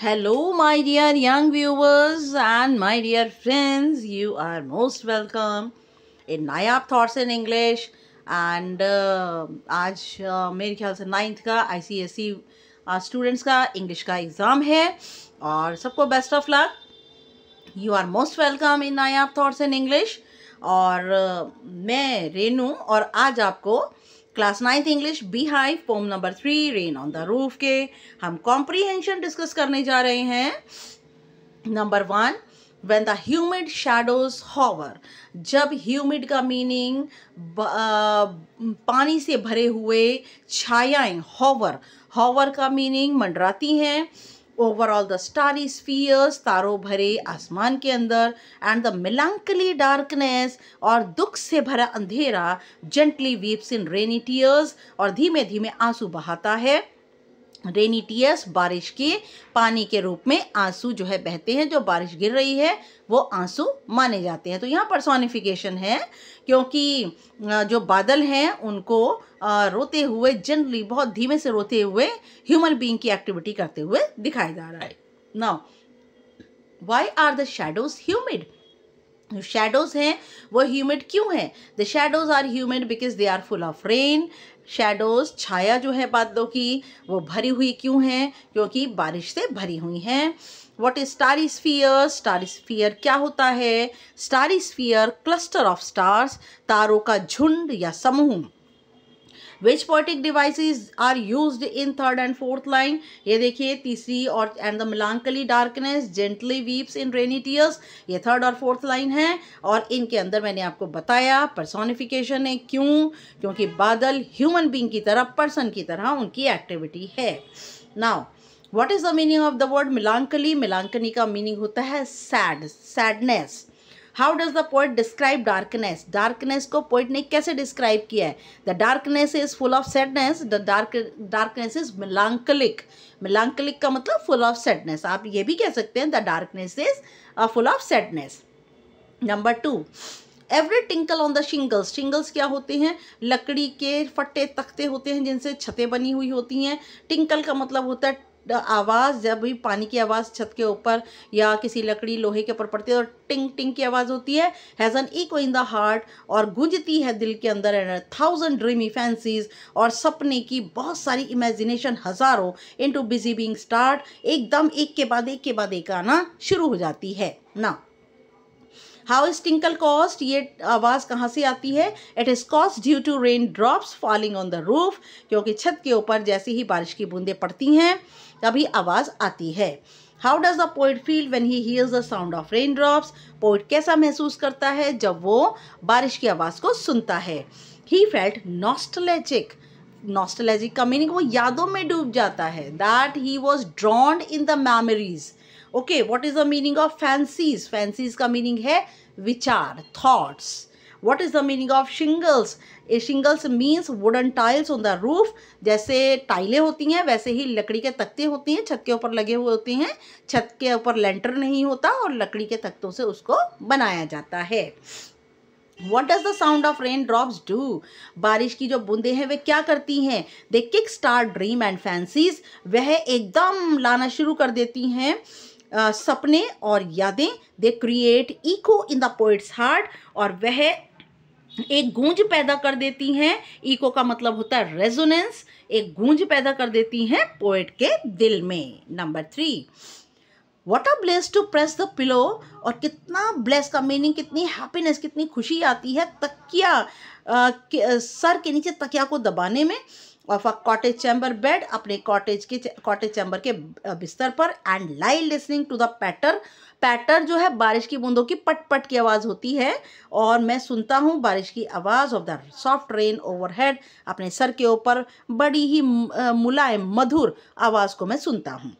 Hello my dear young viewers and my dear friends you are most welcome in Nayab आप in in English and आज uh, मेरे ख्याल से ninth का I C S students का English का exam है और सबको best of luck you are most welcome in Nayab thoughts in English और uh, मैं रेनू और आज आपको uh, class ninth English beehive poem number three rain on the roof के हम कॉम्प्रीहेंशन डिस्कस करने जा रहे हैं number one when the humid shadows hover जब ह्यूमिड का मीनिंग पानी से भरे हुए छायाएं हॉवर हॉवर का मीनिंग मंडराती हैं ओवरऑल द स्टारी starry तारों भरे आसमान के अंदर एंड द मिलंकली डार्कनेस और दुख से भरा अंधेरा gently weeps in rainy tears और धीमे धीमे आंसू बहाता है रेनी टीयर्स बारिश के पानी के रूप में आंसू जो है बहते हैं जो बारिश गिर रही है वो आंसू माने जाते हैं तो यहाँ परसोनिफिकेशन है क्योंकि जो बादल हैं उनको रोते हुए जनरली बहुत धीमे से रोते हुए ह्यूमन बींग की एक्टिविटी करते हुए दिखाया जा रहा है now why are the shadows humid shadows हैं वो ह्यूमिड क्यों हैं the shadows are humid because they are full of rain shadows छाया जो है बादलों की वो भरी हुई क्यों है क्योंकि बारिश से भरी हुई हैं what is starry sphere starry sphere क्या होता है starry sphere cluster of stars तारों का झुंड या समूह which devices are use in third and fourth line ये देखिए तीसरी और and the melancholy darkness gently weeps in rainy tears ये थर्ड और फोर्थ लाइन है और इनके अंदर मैंने आपको बताया पर्सोनिफिकेशन है क्यों क्योंकि बादल ह्यूमन बींग की तरह पर्सन की तरह उनकी एक्टिविटी है now what is the meaning of the word melancholy melancholy का मीनिंग होता है sad sadness how does the poet describe darkness darkness को पोइट ने कैसे डिस्क्राइब किया है the darkness is full of sadness the dark darkness is melancholic melancholic का मतलब फुल ऑफ सैडनेस आप ये भी कह सकते हैं the darkness is full of sadness number two every tinkle on the shingles shingles क्या होते हैं लकड़ी के फट्टे तख्ते होते हैं जिनसे छतें बनी हुई होती हैं टिंकल का मतलब होता है आवाज़ जब भी पानी की आवाज़ छत के ऊपर या किसी लकड़ी लोहे के ऊपर पड़ती है तो टिंग टिंग की आवाज़ होती है has an echo in the heart और गुंजती है दिल के अंदर एंड थाउजेंड ड्रीमी फैंसीज और सपने की बहुत सारी इमेजिनेशन हज़ारों इन टू बिजी बींग स्टार्ट एकदम एक के बाद एक के बाद एक आना शुरू हो जाती है ना हाउ इज टिंकल कॉस्ट ये आवाज़ कहाँ से आती है it is caused due to raindrops falling on the roof क्योंकि छत के ऊपर जैसे ही बारिश की बूंदें पड़ती हैं तभी आवाज़ आती है how does the poet feel when he hears the sound of rain raindrops poet कैसा महसूस करता है जब वो बारिश की आवाज़ को सुनता है ही फेल्ट नॉस्टलैचिक नॉस्टलैजिक का मीनिंग वो यादों में डूब जाता है that he was drowned in the memories okay what is the meaning of fancies fancies का मीनिंग है विचार thoughts what is the meaning of shingles a shingles means wooden tiles on the roof जैसे टाइलें होती हैं वैसे ही लकड़ी के तख्ते होती हैं छत के ऊपर लगे हुए होते हैं छत के ऊपर लेंटर नहीं होता और लकड़ी के तख्तों से उसको बनाया जाता है what does the sound of rain drops do बारिश की जो बूंदे हैं वे क्या करती हैं they kickstart dream and fancies वह एकदम लाना शुरू कर देती हैं सपने और यादें they create echo in the poet's heart और वह एक गूंज पैदा कर देती हैं ईको का मतलब होता है रेजोनेंस एक गूंज पैदा कर देती हैं पोइट के दिल में number three what are bliss to press the pillow और कितना ब्लेस का मीनिंग कितनी हैप्पीनेस कितनी खुशी आती है तकिया सर के नीचे तकिया को दबाने में of a cottage chamber bed अपने कॉटेज के कॉटेज चैम्बर के बिस्तर पर and lie listening to the patter patter जो है बारिश की बूंदों की पट पट की आवाज़ होती है और मैं सुनता हूँ बारिश की आवाज़ of the soft rain overhead अपने सर के ऊपर बड़ी ही मुलायम मधुर आवाज़ को मैं सुनता हूँ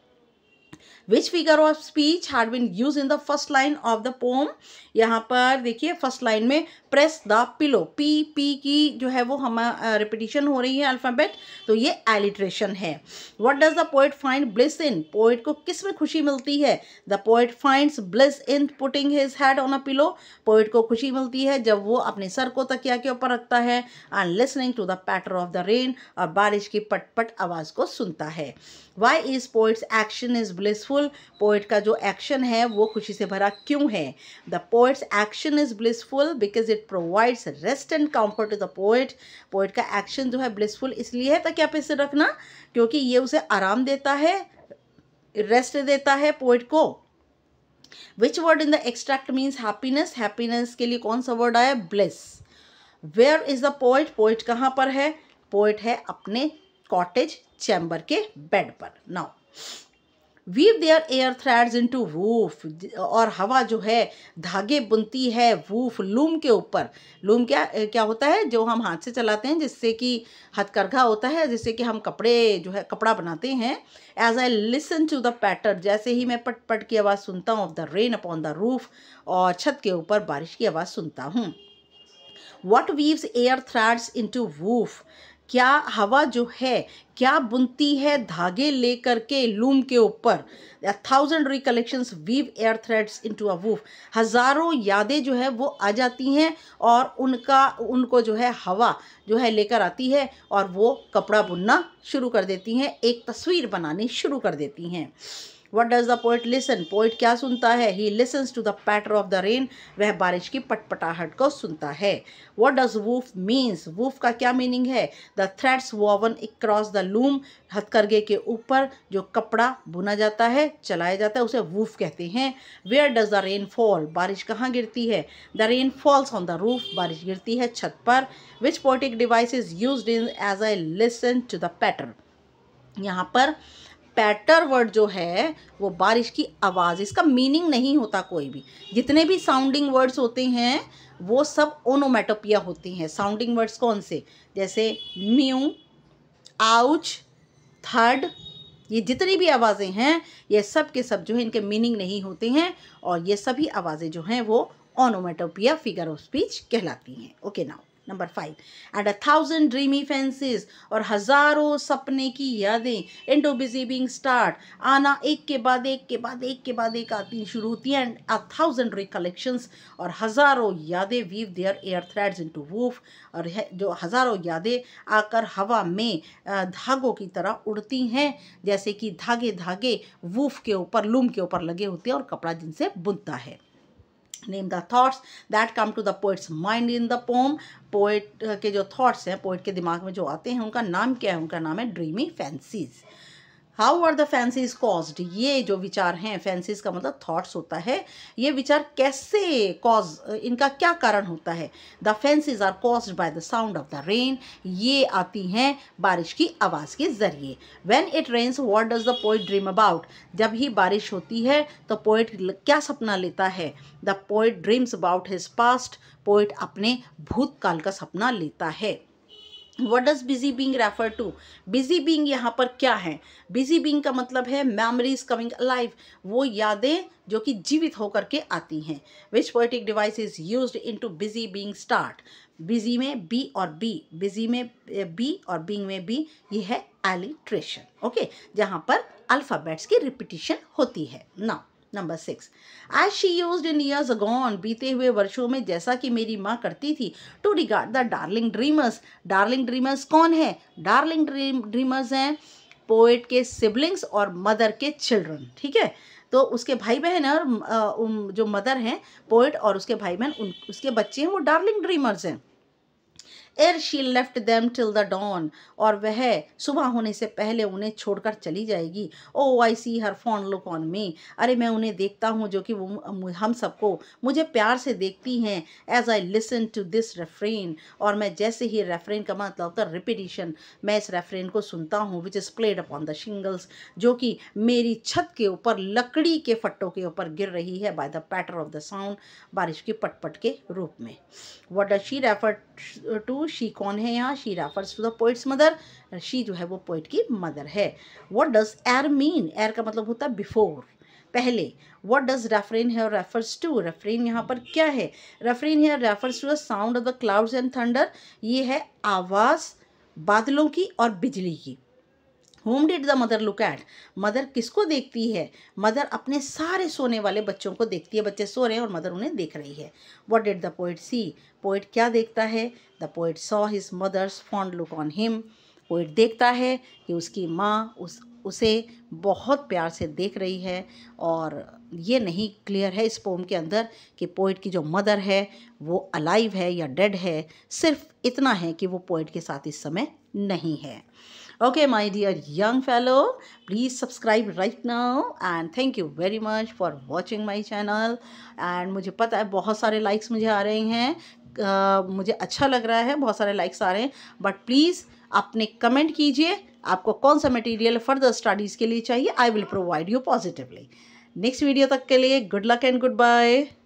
विच फिगर ऑफ स्पीच हार्ड been used in the first line of the poem यहाँ पर देखिए फर्स्ट लाइन में press the pillow P P की जो है वो हम रिपीटिशन हो रही है अल्फ़ाबेट तो ये एलिट्रेशन है what does the poet find bliss in poet को किस में खुशी मिलती है the poet finds bliss in putting his head on a pillow poet को खुशी मिलती है जब वो अपने सर को तकिया के ऊपर रखता है and listening to the patter of the rain और बारिश की पटपट आवाज़ को सुनता है why is poet's action is blissful poet का जो एक्शन है वो खुशी से भरा क्यों है the poet's action is blissful because it it provides rest and comfort to the poet poet का एक्शन जो है ब्लिसफुल इसलिए है ताकि आप इसे रखना क्योंकि ये उसे आराम देता है रेस्ट देता है पोइट को which word in the extract means happiness happiness के लिए कौन सा वर्ड आया bliss where is the poet poet कहाँ पर है पोइट है अपने कॉटेज चैम्बर के बेड पर now weave their air threads into woof और हवा जो है धागे बुनती है वूफ लूम के ऊपर लूम क्या क्या होता है जो हम हाथ से चलाते हैं जिससे कि हथकरघा होता है जिससे कि हम कपड़े जो है कपड़ा बनाते हैं as I listen to the pattern जैसे ही मैं पट पट की आवाज़ सुनता हूँ of the rain upon the roof और छत के ऊपर बारिश की आवाज़ सुनता हूँ what weaves air threads into woof क्या हवा जो है क्या बुनती है धागे लेकर के लूम के ऊपर thousand recollections weave air threads into a woof हज़ारों यादें जो है वो आ जाती हैं और उनका उनको जो है हवा जो है लेकर आती है और वो कपड़ा बुनना शुरू कर देती हैं एक तस्वीर बनानी शुरू कर देती हैं what does the poet listen poet क्या सुनता है he listens to the patter of the rain वह बारिश की पटपटाहट को सुनता है what does woof means woof का क्या मीनिंग है the threads woven across the loom हथकरघे के ऊपर जो कपड़ा बुना जाता है चलाया जाता है उसे वूफ कहते हैं where does the rain fall बारिश कहाँ गिरती है the rain falls on the roof बारिश गिरती है छत पर which poetic device is used in as I listen to the patter यहाँ पर पैटर वर्ड जो है वो बारिश की आवाज़ इसका मीनिंग नहीं होता कोई भी जितने भी साउंडिंग वर्ड्स होते हैं वो सब ओनोमेटोपिया होती हैं साउंडिंग वर्ड्स कौन से जैसे म्यू आउच थर्ड ये जितनी भी आवाज़ें हैं ये सब के सब जो है इनके मीनिंग नहीं होते हैं और ये सभी आवाज़ें जो हैं वो ऑनोमेटोपिया फिगर ऑफ स्पीच कहलाती हैं okay now number five and a thousand dreamy fancies और हज़ारों सपने की यादें एंडो बिजी बिंग स्टार्ट आना एक के बाद एक के बाद एक के बाद एक आती शुरू होती हैं एंड अ थाउजेंड रिकलेक्शंस और हज़ारों यादें weave their air threads into woof और जो हज़ारों यादें आकर हवा में धागों की तरह उड़ती हैं जैसे कि धागे धागे वूफ के ऊपर लूम के ऊपर लगे होते हैं और कपड़ा जिनसे बुनता है name the thoughts that come to the poet's mind in the poem poet के जो thoughts हैं poet के दिमाग में जो आते हैं उनका नाम क्या है उनका नाम है dreamy fancies how are the fancies caused ये जो विचार हैं फैंसीज का मतलब थॉट्स होता है ये विचार कैसे कॉज इनका क्या कारण होता है the fancies are caused by the sound of the rain ये आती हैं बारिश की आवाज़ के ज़रिए when it rains what does the poet dream about जब ही बारिश होती है तो पोइट क्या सपना लेता है the poet dreams about his past poet अपने भूतकाल का सपना लेता है what does busy being refer to busy being यहाँ पर क्या है बिजी बींग का मतलब है मेमरीज कमिंग अलाइव वो यादें जो कि जीवित होकर के आती हैं which poetic device is used in to busy being start busy में बी और बी बिजी में बी eh, और बींग में बी ये है एलिट्रेशन ओके जहाँ पर अल्फ़ाबेट्स की रिपीटिशन होती है ना number six as she used in years gone बीते हुए वर्षों में जैसा कि मेरी माँ करती थी to regard the darling dreamers darling dreamers कौन है डार्लिंग ड्रीम ड्रीमर्स हैं पोएट के सिबलिंग्स और मदर के चिल्ड्रन ठीक है तो उसके भाई बहन और जो मदर हैं पोएट और उसके भाई बहन उन उसके बच्चे हैं वो डार्लिंग ड्रीमर्स हैं ere she left them till the dawn और वह सुबह होने से पहले उन्हें छोड़कर चली जाएगी O I see her fond look on me अरे मैं उन्हें देखता हूँ जो कि वो हम सबको मुझे प्यार से देखती हैं as I listen to this refrain और मैं जैसे ही रेफरेन का मतलब होता है रिपीटिशन मैं इस रेफरेन को सुनता हूँ which is played upon the shingles जो कि मेरी छत के ऊपर लकड़ी के फट्टों के ऊपर गिर रही है by the patter of the sound बारिश की पटपट के रूप में what did she refer to who she कौन है यहाँ she refers to the poet's mother she जो है वो पोइट की मदर है वट डज एर मीन एर का मतलब होता है बिफोर पहले वट डज रेफरेन है और रेफर्स टू रेफरेन यहाँ पर क्या है रेफरेन है refers to the sound of the clouds and thunder ये है आवाज़ बादलों की और बिजली की whom did the mother look at mother किसको देखती है मदर अपने सारे सोने वाले बच्चों को देखती है बच्चे सो रहे हैं और मदर उन्हें देख रही है what did the poet see poet क्या देखता है the poet saw his mother's fond look on him poet देखता है कि उसकी माँ उस उसे बहुत प्यार से देख रही है और ये नहीं क्लियर है इस पोम के अंदर कि पोइट की जो मदर है वो अलाइव है या डेड है सिर्फ इतना है कि वो पोइट के साथ इस समय नहीं है Okay, my dear young fellow, please subscribe right now and thank you very much for watching my channel. And mujhe pata hai bahut sare likes mujhe aa rahe hain uh, मुझे अच्छा लग रहा है बहुत सारे likes आ रहे हैं but please आपने comment कीजिए आपको कौन सा मटेरियल फर्दर स्टडीज़ के लिए चाहिए I will provide you positively next video तक के लिए good luck and good bye